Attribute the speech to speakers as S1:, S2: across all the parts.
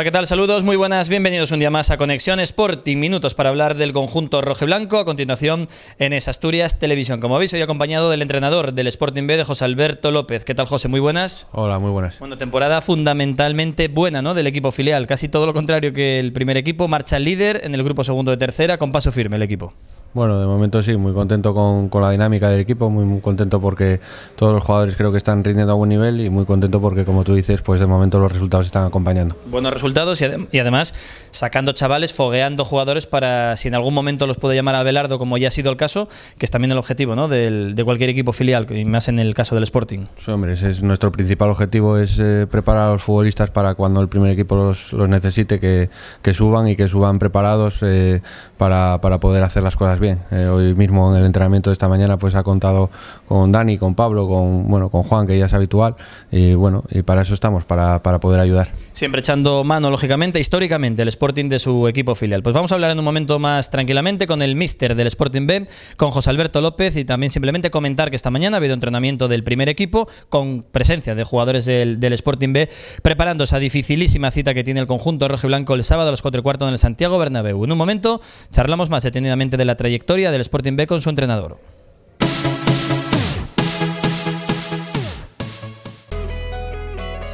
S1: Hola, ¿qué tal? Saludos, muy buenas, bienvenidos un día más a Conexión Sporting. Minutos para hablar del conjunto rojiblanco. A continuación, en Es Asturias Televisión. Como veis, hoy acompañado del entrenador del Sporting B, de José Alberto López. ¿Qué tal, José? Muy buenas.
S2: Hola, muy buenas.
S1: Bueno, temporada fundamentalmente buena, ¿no? Del equipo filial. Casi todo lo contrario que el primer equipo. Marcha líder en el grupo segundo de tercera, con paso firme el equipo.
S2: Bueno, de momento sí, muy contento con, con la dinámica del equipo, muy, muy, contento porque todos los jugadores creo que están rindiendo a buen nivel y muy contento porque, como tú dices, pues de momento los resultados están acompañando.
S1: Buenos resultados y, además sacando chavales, fogueando jugadores para, si en algún momento los puede llamar a Belardo, como ya ha sido el caso, que es también el objetivo ¿no? de cualquier equipo filial, y más en el caso del Sporting.
S2: Sí, hombre, ese es nuestro principal objetivo, es eh, preparar a los futbolistas para cuando el primer equipo los, los necesite, que, que, suban y que suban preparados eh, para, para poder hacer las cosas pues bien. Eh, hoy mismo en el entrenamiento de esta mañana pues ha contado con Dani, con Pablo, con bueno, con Juan, que ya es habitual, y bueno, y para eso estamos, para, para poder ayudar.
S1: Siempre echando mano, lógicamente, históricamente, el Sporting de su equipo filial. Pues vamos a hablar en un momento más tranquilamente con el mister del Sporting B, con José Alberto López, y también simplemente comentar que esta mañana ha habido entrenamiento del primer equipo con presencia de jugadores del, del Sporting B, preparando esa dificilísima cita que tiene el conjunto rojo blanco el sábado a las cuatro y cuarto en el Santiago Bernabéu. En un momento charlamos más detenidamente de la trayectoria trayectoria del Sporting B con su entrenador.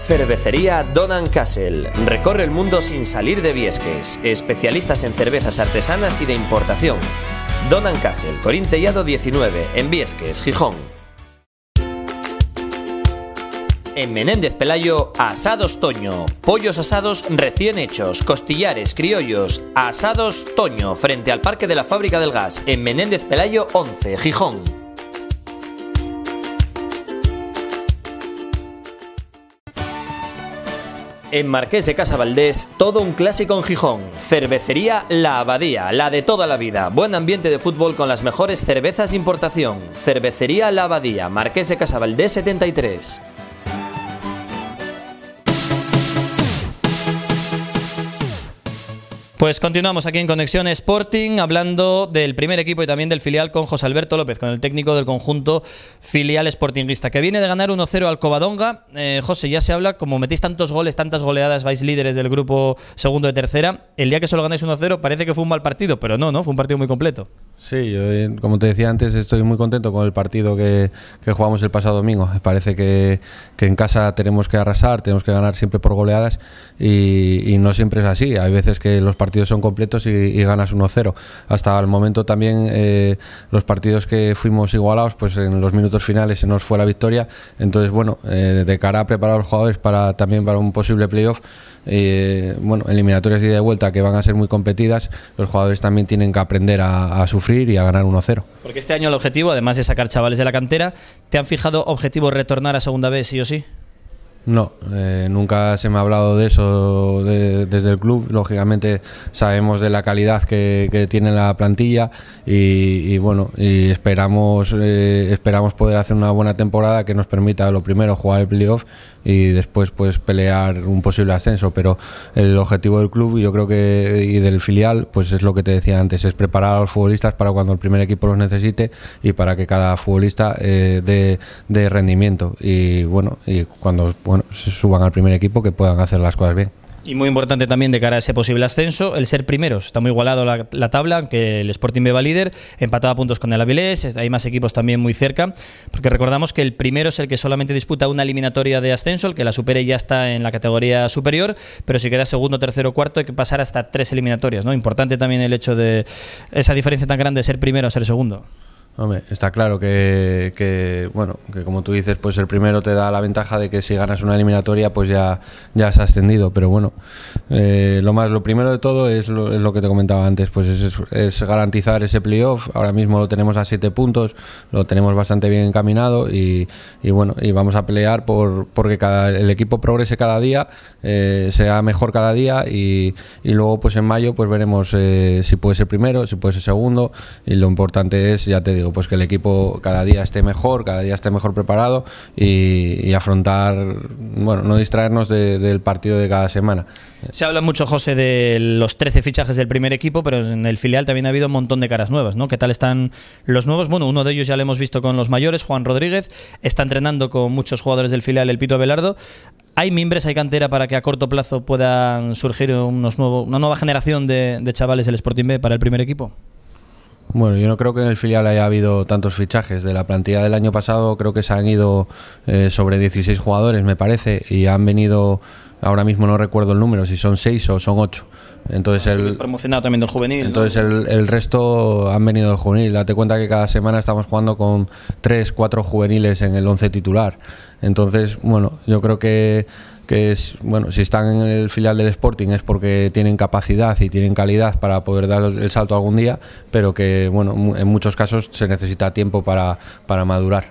S1: Cervecería Donan Castle. Recorre el mundo sin salir de Viesques. Especialistas en cervezas artesanas y de importación. Donan Castle, Corintellado 19, en Viesques, Gijón. En Menéndez Pelayo, Asados Toño. Pollos asados recién hechos, costillares, criollos. Asados Toño, frente al Parque de la Fábrica del Gas, en Menéndez Pelayo 11, Gijón. En Marqués de Casa Valdés, todo un clásico en Gijón. Cervecería La Abadía, la de toda la vida. Buen ambiente de fútbol con las mejores cervezas importación. Cervecería La Abadía, Marqués de Casa Valdés 73. Pues continuamos aquí en Conexión Sporting hablando del primer equipo y también del filial con José Alberto López, con el técnico del conjunto filial sportingista que viene de ganar 1-0 al Covadonga. Eh, José, ya se habla, como metéis tantos goles, tantas goleadas, vais líderes del grupo segundo de tercera, el día que solo ganáis 1-0 parece que fue un mal partido, pero no, ¿no? Fue un partido muy completo.
S2: Sí, eh, como te decía antes, estoy muy contento con el partido que, jugamos el pasado domingo. Parece que, en casa tenemos que arrasar, tenemos que ganar siempre por goleadas y, no siempre es así. Hay veces que los partidos son completos y, ganas 1-0. Hasta el momento también eh, los partidos que fuimos igualados, pues en los minutos finales se nos fue la victoria. Entonces, bueno, eh, de cara a preparar a los jugadores para, también para un posible playoff, eh, bueno, eliminatorias de ida y vuelta que van a ser muy competidas, los jugadores también tienen que aprender a, sufrir y a ganar 1-0.
S1: Porque este año el objetivo, además de sacar chavales de la cantera, ¿te han fijado objetivo retornar a segunda vez sí o sí?
S2: No, eh, nunca se me ha hablado de eso desde el club. Lógicamente sabemos de la calidad que, tiene la plantilla y, bueno, esperamos, eh, esperamos poder hacer una buena temporada que nos permita lo primero jugar el playoff, y después pues pelear un posible ascenso. Pero el objetivo del club, yo creo que y del filial, pues es lo que te decía antes, es preparar a los futbolistas para cuando el primer equipo los necesite y para que cada futbolista eh, dé, rendimiento y bueno y cuando bueno, se suban al primer equipo que puedan hacer las cosas bien.
S1: Y muy importante también de cara a ese posible ascenso, el ser primeros. Está muy igualado la, tabla, que el Sporting beba líder, empatado a puntos con el Avilés, hay más equipos también muy cerca, porque recordamos que el primero es el que solamente disputa una eliminatoria de ascenso, el que la supere ya está en la categoría superior, pero si queda segundo, tercero, cuarto, hay que pasar hasta tres eliminatorias, ¿no? Importante también el hecho de esa diferencia tan grande de ser primero a ser segundo.
S2: Hombre, está claro que, bueno, que como tú dices, pues el primero te da la ventaja de que si ganas una eliminatoria, pues ya, ya has ascendido. Pero bueno, eh, lo más, lo primero de todo es lo, que te comentaba antes, pues es, garantizar ese playoff. Ahora mismo lo tenemos a siete puntos, lo tenemos bastante bien encaminado y, bueno, y vamos a pelear por porque cada, el equipo progrese cada día, eh, sea mejor cada día y, luego pues en mayo pues veremos eh, si puede ser primero, si puede ser segundo y lo importante es, ya te digo, pues que el equipo cada día esté mejor, cada día esté mejor preparado y, afrontar, bueno, no distraernos del partido de cada semana.
S1: Se habla mucho, José, de los 13 fichajes del primer equipo, pero en el filial también ha habido un montón de caras nuevas, ¿no? ¿Qué tal están los nuevos? Bueno, uno de ellos ya lo hemos visto con los mayores, Juan Rodríguez, está entrenando con muchos jugadores del filial, el Pito Abelardo. ¿Hay mimbres, hay cantera para que a corto plazo puedan surgir unos una nueva generación de, de chavales del Sporting B para el primer equipo?
S2: Bueno, yo no creo que en el filial haya habido tantos fichajes. De la plantilla del año pasado creo que se han ido eh, sobre 16 jugadores, me parece, y han venido, ahora mismo no recuerdo el número, si son 6 o son 8. Entonces el
S1: promocionado también del juvenil. Entonces el,
S2: el, resto han venido del juvenil. Date cuenta que cada semana estamos jugando con 3, 4 juveniles en el 11 titular. Entonces, bueno, yo creo que que es, bueno, si están en el filial del Sporting es porque tienen capacidad y tienen calidad para poder dar el salto algún día, pero que, bueno, en muchos casos se necesita tiempo para, madurar.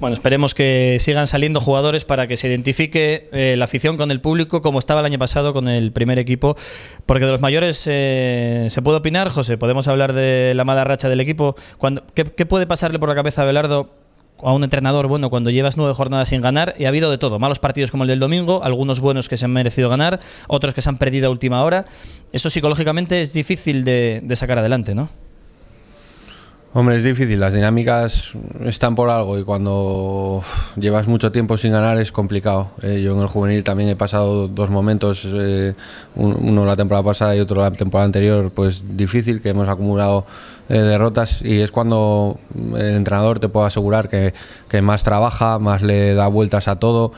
S1: Bueno, esperemos que sigan saliendo jugadores para que se identifique eh, la afición con el público, como estaba el año pasado con el primer equipo, porque de los mayores eh, se puede opinar, José, podemos hablar de la mala racha del equipo. Cuando, ¿qué, ¿Qué puede pasarle por la cabeza a Belardo a un entrenador, bueno, cuando llevas nueve jornadas sin ganar, y ha habido de todo, malos partidos como el del domingo, algunos buenos que se han merecido ganar, otros que se han perdido a última hora, eso psicológicamente es difícil
S2: de, de sacar adelante, ¿no? Hombre, es difícil, las dinámicas están por algo y cuando llevas mucho tiempo sin ganar es complicado. Eh, yo en el juvenil también he pasado dos momentos, eh, uno la temporada pasada y otro la temporada anterior, pues difícil, que hemos acumulado eh, derrotas y es cuando el entrenador te puede asegurar que, que más trabaja, más le da vueltas a todo.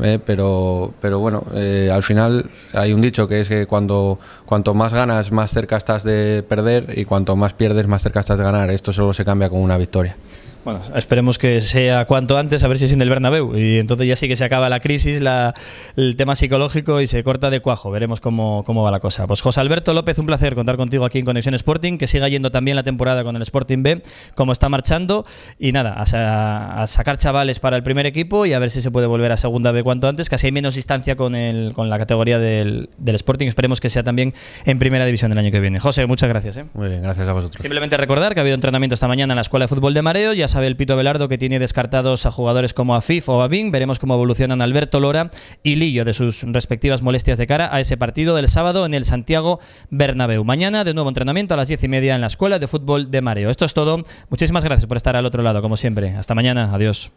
S2: Eh, pero, pero bueno, eh, al final hay un dicho que es que cuando, cuanto más ganas, más cerca estás de perder y cuanto más pierdes, más cerca estás de ganar. Esto solo se cambia con una victoria. Bueno, esperemos que sea cuanto antes, a ver si es en el Bernabéu. Y entonces ya sí que se acaba la crisis, la,
S1: el tema psicológico y se corta de cuajo. Veremos cómo, va la cosa. Pues José Alberto López, un placer contar contigo aquí en Conexión Sporting, que siga yendo también la temporada con el Sporting B, como está marchando. Y nada, a, sacar chavales para el primer equipo y a ver si se puede volver a segunda B cuanto antes, que hay menos distancia con, el, la categoría del, Sporting. Esperemos que sea también en primera división el año que viene. José, muchas gracias. ¿eh?
S2: Muy bien, gracias a vosotros.
S1: Simplemente recordar que ha habido entrenamiento esta mañana en la Escuela de Fútbol de Mareo sabe el Pito Velardo que tiene descartados a jugadores como Afif o Babín. Veremos cómo evolucionan Alberto Lora y Lillo de sus respectivas molestias de cara a ese partido del sábado en el Santiago Bernabéu. Mañana de nuevo entrenamiento a las diez y media en la Escuela de Fútbol de Mareo. Esto es todo. Muchísimas gracias por estar al otro lado, como siempre. Hasta mañana. Adiós.